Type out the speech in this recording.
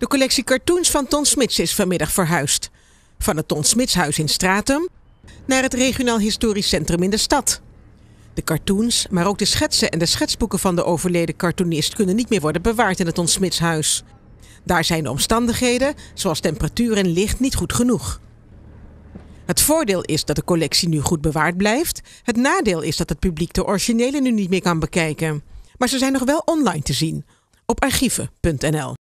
De collectie cartoons van Ton Smits is vanmiddag verhuisd. Van het Ton Smitshuis in Stratum naar het regionaal historisch centrum in de stad. De cartoons, maar ook de schetsen en de schetsboeken van de overleden cartoonist kunnen niet meer worden bewaard in het Ton Smitshuis. Daar zijn de omstandigheden, zoals temperatuur en licht, niet goed genoeg. Het voordeel is dat de collectie nu goed bewaard blijft. Het nadeel is dat het publiek de originele nu niet meer kan bekijken. Maar ze zijn nog wel online te zien op archieven.nl.